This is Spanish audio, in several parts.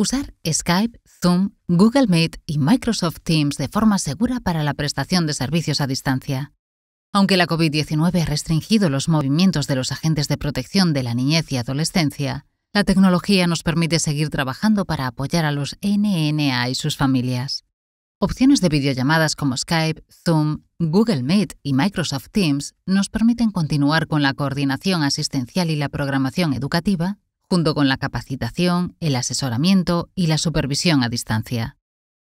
Usar Skype, Zoom, Google Meet y Microsoft Teams de forma segura para la prestación de servicios a distancia. Aunque la COVID-19 ha restringido los movimientos de los agentes de protección de la niñez y adolescencia, la tecnología nos permite seguir trabajando para apoyar a los NNA y sus familias. Opciones de videollamadas como Skype, Zoom, Google Meet y Microsoft Teams nos permiten continuar con la coordinación asistencial y la programación educativa junto con la capacitación, el asesoramiento y la supervisión a distancia.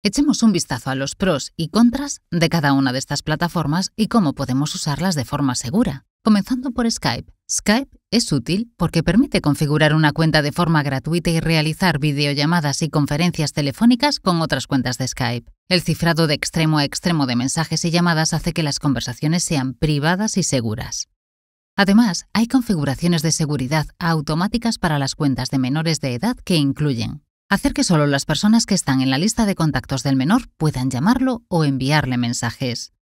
Echemos un vistazo a los pros y contras de cada una de estas plataformas y cómo podemos usarlas de forma segura. Comenzando por Skype. Skype es útil porque permite configurar una cuenta de forma gratuita y realizar videollamadas y conferencias telefónicas con otras cuentas de Skype. El cifrado de extremo a extremo de mensajes y llamadas hace que las conversaciones sean privadas y seguras. Además, hay configuraciones de seguridad automáticas para las cuentas de menores de edad que incluyen hacer que solo las personas que están en la lista de contactos del menor puedan llamarlo o enviarle mensajes,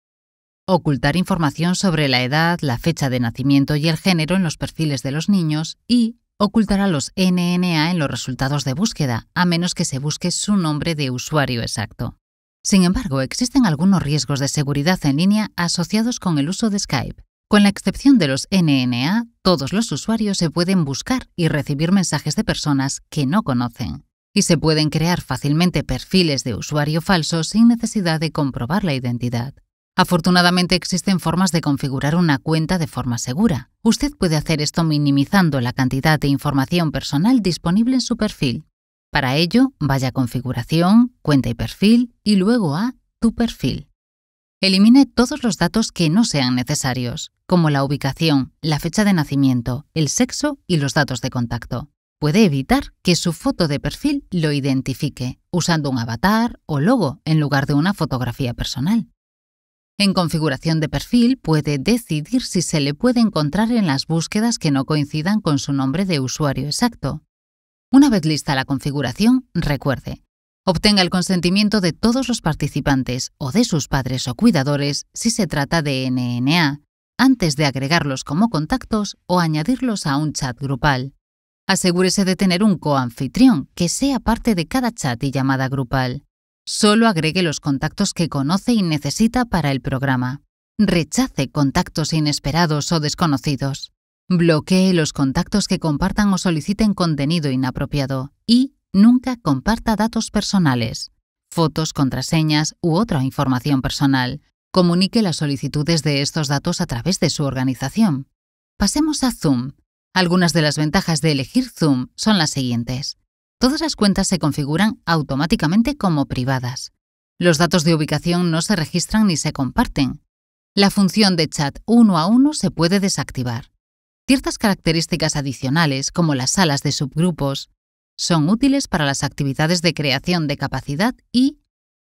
ocultar información sobre la edad, la fecha de nacimiento y el género en los perfiles de los niños y ocultar a los NNA en los resultados de búsqueda, a menos que se busque su nombre de usuario exacto. Sin embargo, existen algunos riesgos de seguridad en línea asociados con el uso de Skype, con la excepción de los NNA, todos los usuarios se pueden buscar y recibir mensajes de personas que no conocen, y se pueden crear fácilmente perfiles de usuario falso sin necesidad de comprobar la identidad. Afortunadamente existen formas de configurar una cuenta de forma segura. Usted puede hacer esto minimizando la cantidad de información personal disponible en su perfil. Para ello, vaya a Configuración, Cuenta y Perfil y luego a Tu perfil. Elimine todos los datos que no sean necesarios, como la ubicación, la fecha de nacimiento, el sexo y los datos de contacto. Puede evitar que su foto de perfil lo identifique, usando un avatar o logo en lugar de una fotografía personal. En configuración de perfil puede decidir si se le puede encontrar en las búsquedas que no coincidan con su nombre de usuario exacto. Una vez lista la configuración, recuerde, obtenga el consentimiento de todos los participantes o de sus padres o cuidadores si se trata de NNA, antes de agregarlos como contactos o añadirlos a un chat grupal. Asegúrese de tener un coanfitrión que sea parte de cada chat y llamada grupal. Solo agregue los contactos que conoce y necesita para el programa. Rechace contactos inesperados o desconocidos. Bloquee los contactos que compartan o soliciten contenido inapropiado y Nunca comparta datos personales, fotos, contraseñas u otra información personal. Comunique las solicitudes de estos datos a través de su organización. Pasemos a Zoom. Algunas de las ventajas de elegir Zoom son las siguientes. Todas las cuentas se configuran automáticamente como privadas. Los datos de ubicación no se registran ni se comparten. La función de chat uno a uno se puede desactivar. Ciertas características adicionales, como las salas de subgrupos, son útiles para las actividades de creación de capacidad y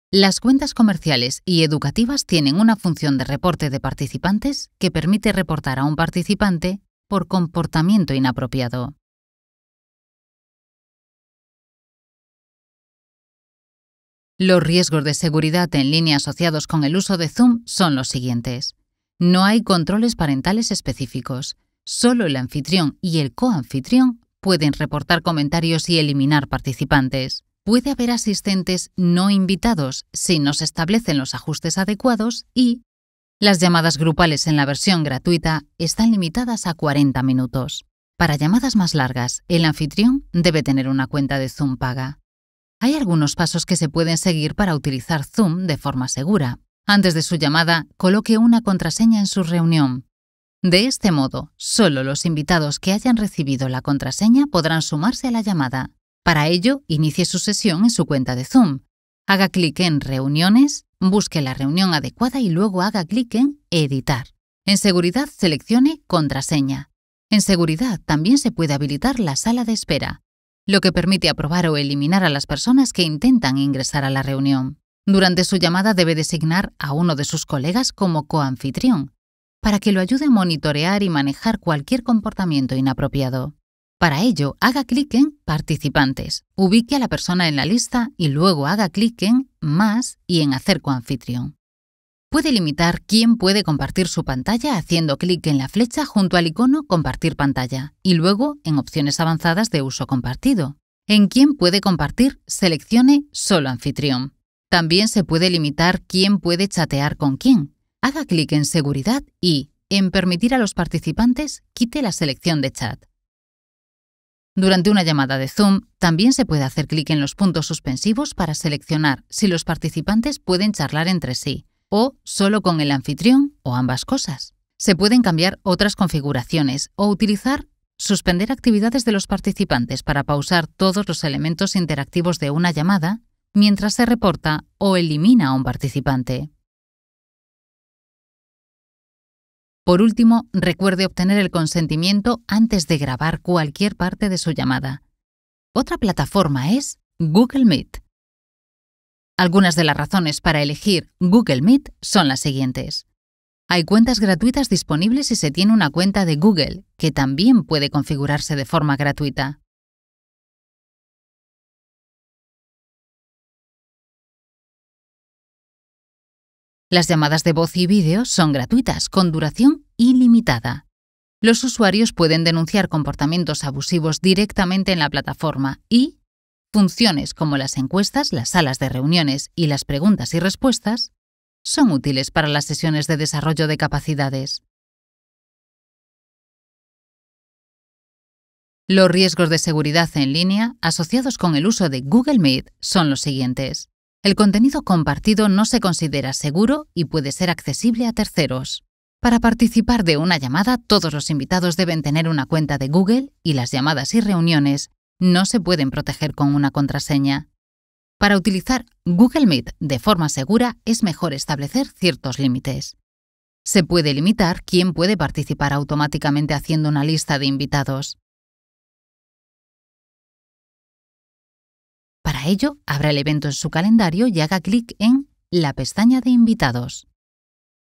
las cuentas comerciales y educativas tienen una función de reporte de participantes que permite reportar a un participante por comportamiento inapropiado. Los riesgos de seguridad en línea asociados con el uso de Zoom son los siguientes. No hay controles parentales específicos. Solo el anfitrión y el coanfitrión Pueden reportar comentarios y eliminar participantes. Puede haber asistentes no invitados si no se establecen los ajustes adecuados y las llamadas grupales en la versión gratuita están limitadas a 40 minutos. Para llamadas más largas, el anfitrión debe tener una cuenta de Zoom paga. Hay algunos pasos que se pueden seguir para utilizar Zoom de forma segura. Antes de su llamada, coloque una contraseña en su reunión. De este modo, solo los invitados que hayan recibido la contraseña podrán sumarse a la llamada. Para ello, inicie su sesión en su cuenta de Zoom. Haga clic en Reuniones, busque la reunión adecuada y luego haga clic en Editar. En Seguridad seleccione Contraseña. En Seguridad también se puede habilitar la sala de espera, lo que permite aprobar o eliminar a las personas que intentan ingresar a la reunión. Durante su llamada debe designar a uno de sus colegas como coanfitrión para que lo ayude a monitorear y manejar cualquier comportamiento inapropiado. Para ello, haga clic en Participantes, ubique a la persona en la lista y luego haga clic en Más y en Hacer anfitrión. Puede limitar quién puede compartir su pantalla haciendo clic en la flecha junto al icono Compartir pantalla y luego en Opciones avanzadas de uso compartido. En quién puede compartir, seleccione Solo anfitrión. También se puede limitar quién puede chatear con quién, haga clic en Seguridad y, en Permitir a los participantes, quite la selección de chat. Durante una llamada de Zoom, también se puede hacer clic en los puntos suspensivos para seleccionar si los participantes pueden charlar entre sí, o solo con el anfitrión, o ambas cosas. Se pueden cambiar otras configuraciones o utilizar suspender actividades de los participantes para pausar todos los elementos interactivos de una llamada mientras se reporta o elimina a un participante. Por último, recuerde obtener el consentimiento antes de grabar cualquier parte de su llamada. Otra plataforma es Google Meet. Algunas de las razones para elegir Google Meet son las siguientes. Hay cuentas gratuitas disponibles si se tiene una cuenta de Google, que también puede configurarse de forma gratuita. Las llamadas de voz y vídeo son gratuitas, con duración ilimitada. Los usuarios pueden denunciar comportamientos abusivos directamente en la plataforma y funciones como las encuestas, las salas de reuniones y las preguntas y respuestas son útiles para las sesiones de desarrollo de capacidades. Los riesgos de seguridad en línea asociados con el uso de Google Meet son los siguientes. El contenido compartido no se considera seguro y puede ser accesible a terceros. Para participar de una llamada, todos los invitados deben tener una cuenta de Google y las llamadas y reuniones no se pueden proteger con una contraseña. Para utilizar Google Meet de forma segura es mejor establecer ciertos límites. Se puede limitar quién puede participar automáticamente haciendo una lista de invitados. Para ello, abra el evento en su calendario y haga clic en la pestaña de invitados.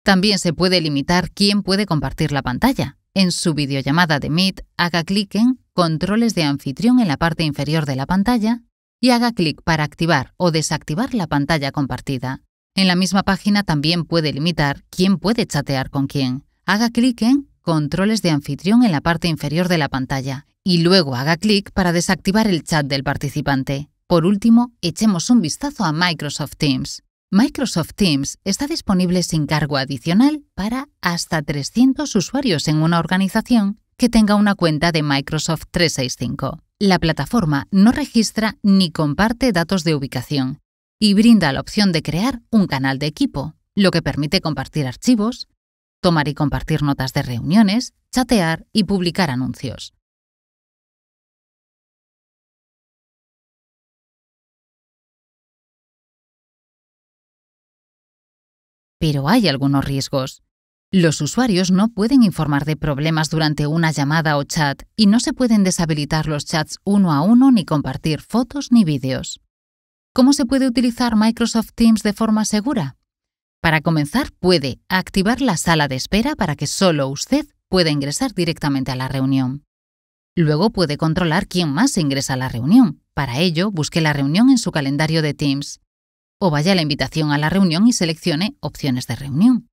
También se puede limitar quién puede compartir la pantalla. En su videollamada de Meet, haga clic en Controles de anfitrión en la parte inferior de la pantalla y haga clic para activar o desactivar la pantalla compartida. En la misma página también puede limitar quién puede chatear con quién. Haga clic en Controles de anfitrión en la parte inferior de la pantalla y luego haga clic para desactivar el chat del participante. Por último, echemos un vistazo a Microsoft Teams. Microsoft Teams está disponible sin cargo adicional para hasta 300 usuarios en una organización que tenga una cuenta de Microsoft 365. La plataforma no registra ni comparte datos de ubicación y brinda la opción de crear un canal de equipo, lo que permite compartir archivos, tomar y compartir notas de reuniones, chatear y publicar anuncios. Pero hay algunos riesgos. Los usuarios no pueden informar de problemas durante una llamada o chat y no se pueden deshabilitar los chats uno a uno ni compartir fotos ni vídeos. ¿Cómo se puede utilizar Microsoft Teams de forma segura? Para comenzar, puede activar la sala de espera para que solo usted pueda ingresar directamente a la reunión. Luego puede controlar quién más ingresa a la reunión. Para ello, busque la reunión en su calendario de Teams o vaya a la invitación a la reunión y seleccione opciones de reunión.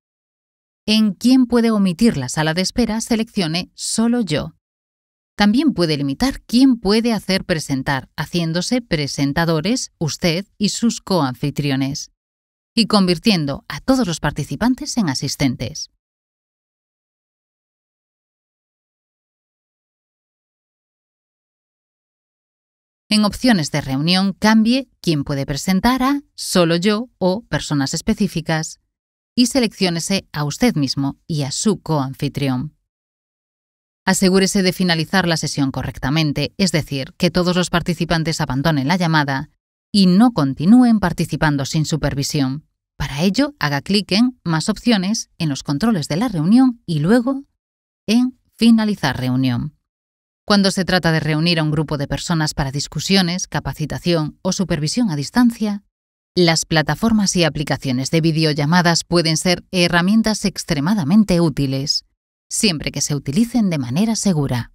En quién puede omitir la sala de espera, seleccione solo yo. También puede limitar quién puede hacer presentar, haciéndose presentadores usted y sus coanfitriones, y convirtiendo a todos los participantes en asistentes. En opciones de reunión cambie quién puede presentar a solo yo o personas específicas y selecciónese a usted mismo y a su coanfitrión. Asegúrese de finalizar la sesión correctamente, es decir, que todos los participantes abandonen la llamada y no continúen participando sin supervisión. Para ello, haga clic en Más opciones en los controles de la reunión y luego en Finalizar reunión. Cuando se trata de reunir a un grupo de personas para discusiones, capacitación o supervisión a distancia, las plataformas y aplicaciones de videollamadas pueden ser herramientas extremadamente útiles, siempre que se utilicen de manera segura.